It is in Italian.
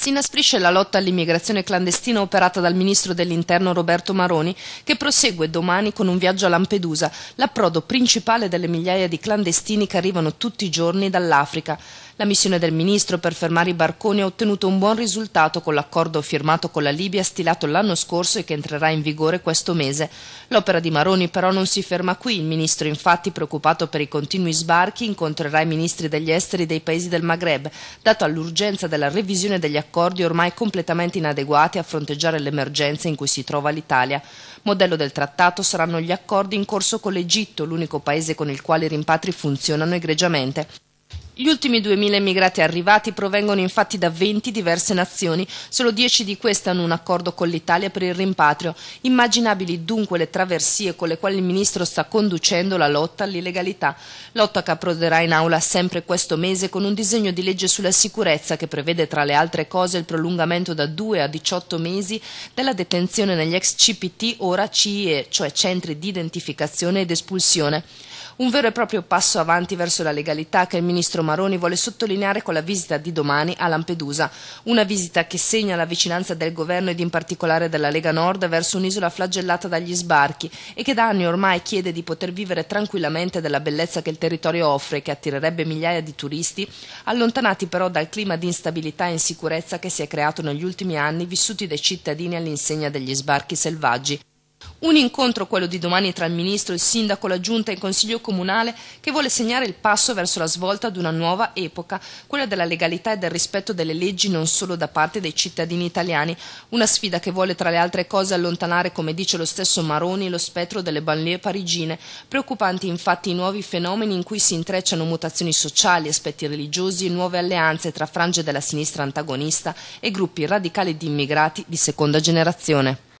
si inasprisce la lotta all'immigrazione clandestina operata dal ministro dell'interno Roberto Maroni, che prosegue domani con un viaggio a Lampedusa, l'approdo principale delle migliaia di clandestini che arrivano tutti i giorni dall'Africa. La missione del ministro per fermare i barconi ha ottenuto un buon risultato con l'accordo firmato con la Libia stilato l'anno scorso e che entrerà in vigore questo mese. L'opera di Maroni però non si ferma qui. Il ministro, infatti, preoccupato per i continui sbarchi, incontrerà i ministri degli esteri dei paesi del Maghreb, dato all'urgenza della revisione degli accordi accordi ormai completamente inadeguati a fronteggiare l'emergenza in cui si trova l'Italia. Modello del trattato saranno gli accordi in corso con l'Egitto, l'unico paese con il quale i rimpatri funzionano egregiamente. Gli ultimi 2.000 immigrati arrivati provengono infatti da 20 diverse nazioni, solo 10 di queste hanno un accordo con l'Italia per il rimpatrio. Immaginabili dunque le traversie con le quali il ministro sta conducendo la lotta all'illegalità. Lotta che approderà in aula sempre questo mese con un disegno di legge sulla sicurezza che prevede tra le altre cose il prolungamento da 2 a 18 mesi della detenzione negli ex CPT ora CIE, cioè centri di identificazione ed espulsione. Un vero e proprio passo avanti verso la legalità che il ministro Maroni vuole sottolineare con la visita di domani a Lampedusa, una visita che segna la vicinanza del governo ed in particolare della Lega Nord verso un'isola flagellata dagli sbarchi e che da anni ormai chiede di poter vivere tranquillamente della bellezza che il territorio offre e che attirerebbe migliaia di turisti, allontanati però dal clima di instabilità e insicurezza che si è creato negli ultimi anni vissuti dai cittadini all'insegna degli sbarchi selvaggi, un incontro, quello di domani, tra il Ministro, il Sindaco, la Giunta e il Consiglio Comunale, che vuole segnare il passo verso la svolta di una nuova epoca, quella della legalità e del rispetto delle leggi non solo da parte dei cittadini italiani, una sfida che vuole tra le altre cose allontanare, come dice lo stesso Maroni, lo spettro delle banlieue parigine, preoccupanti infatti i nuovi fenomeni in cui si intrecciano mutazioni sociali, aspetti religiosi e nuove alleanze tra frange della sinistra antagonista e gruppi radicali di immigrati di seconda generazione.